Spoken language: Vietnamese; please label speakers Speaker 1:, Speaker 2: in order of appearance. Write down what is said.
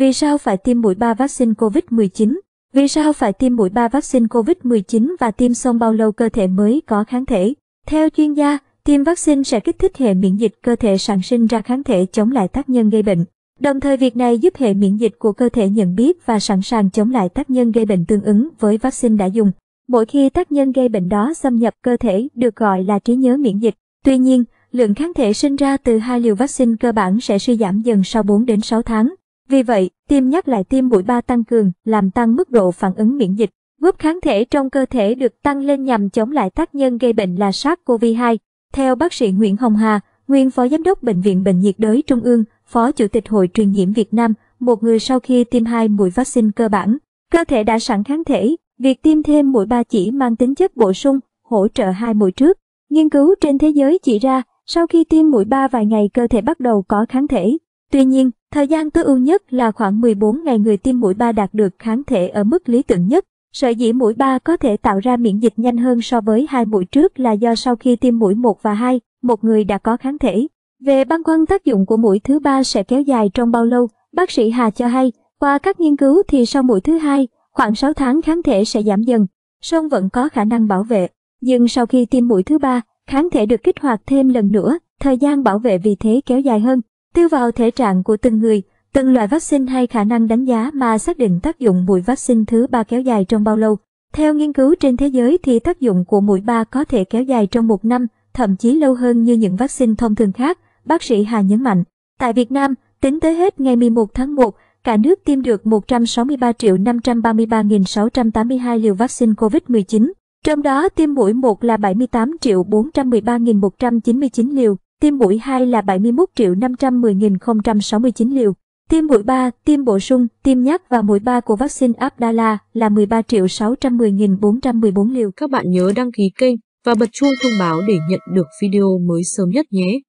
Speaker 1: Vì sao phải tiêm mũi 3 vaccine COVID-19? Vì sao phải tiêm mũi 3 vaccine COVID-19 và tiêm xong bao lâu cơ thể mới có kháng thể? Theo chuyên gia, tiêm vaccine sẽ kích thích hệ miễn dịch cơ thể sản sinh ra kháng thể chống lại tác nhân gây bệnh. Đồng thời việc này giúp hệ miễn dịch của cơ thể nhận biết và sẵn sàng chống lại tác nhân gây bệnh tương ứng với vaccine đã dùng. Mỗi khi tác nhân gây bệnh đó xâm nhập cơ thể được gọi là trí nhớ miễn dịch. Tuy nhiên, lượng kháng thể sinh ra từ hai liều vaccine cơ bản sẽ suy giảm dần sau 4 đến 6 tháng. Vì vậy, tiêm nhắc lại tiêm mũi 3 tăng cường, làm tăng mức độ phản ứng miễn dịch, giúp kháng thể trong cơ thể được tăng lên nhằm chống lại tác nhân gây bệnh là SARS-CoV-2. Theo bác sĩ Nguyễn Hồng Hà, nguyên phó giám đốc Bệnh viện Bệnh nhiệt đới Trung ương, phó chủ tịch Hội truyền nhiễm Việt Nam, một người sau khi tiêm hai mũi vaccine cơ bản, cơ thể đã sẵn kháng thể, việc tiêm thêm mũi ba chỉ mang tính chất bổ sung, hỗ trợ hai mũi trước. Nghiên cứu trên thế giới chỉ ra, sau khi tiêm mũi ba vài ngày cơ thể bắt đầu có kháng thể. Tuy nhiên, Thời gian tối ưu nhất là khoảng 14 ngày người tiêm mũi 3 đạt được kháng thể ở mức lý tưởng nhất. Sở dĩ mũi 3 có thể tạo ra miễn dịch nhanh hơn so với hai mũi trước là do sau khi tiêm mũi 1 và 2, một người đã có kháng thể. Về băn khoăn tác dụng của mũi thứ ba sẽ kéo dài trong bao lâu, bác sĩ Hà cho hay, qua các nghiên cứu thì sau mũi thứ hai, khoảng 6 tháng kháng thể sẽ giảm dần, song vẫn có khả năng bảo vệ. Nhưng sau khi tiêm mũi thứ ba, kháng thể được kích hoạt thêm lần nữa, thời gian bảo vệ vì thế kéo dài hơn. Tiêu vào thể trạng của từng người, từng loại vaccine hay khả năng đánh giá mà xác định tác dụng mũi vaccine thứ ba kéo dài trong bao lâu. Theo nghiên cứu trên thế giới thì tác dụng của mũi ba có thể kéo dài trong một năm, thậm chí lâu hơn như những vaccine thông thường khác, bác sĩ Hà nhấn mạnh. Tại Việt Nam, tính tới hết ngày 11 tháng 1, cả nước tiêm được 163 533.682 liều vaccine COVID-19, trong đó tiêm mũi 1 là 78 413.199 liều, tiêm mũi 2 là 71 triệu 510.069 liều, tiêm mũi 3, tiêm bổ sung, tiêm nhắc và mũi 3 của vaccine Abdala là 13 triệu 610.414 liều. Các bạn nhớ đăng ký kênh và bật chuông thông báo để nhận được video mới sớm nhất nhé.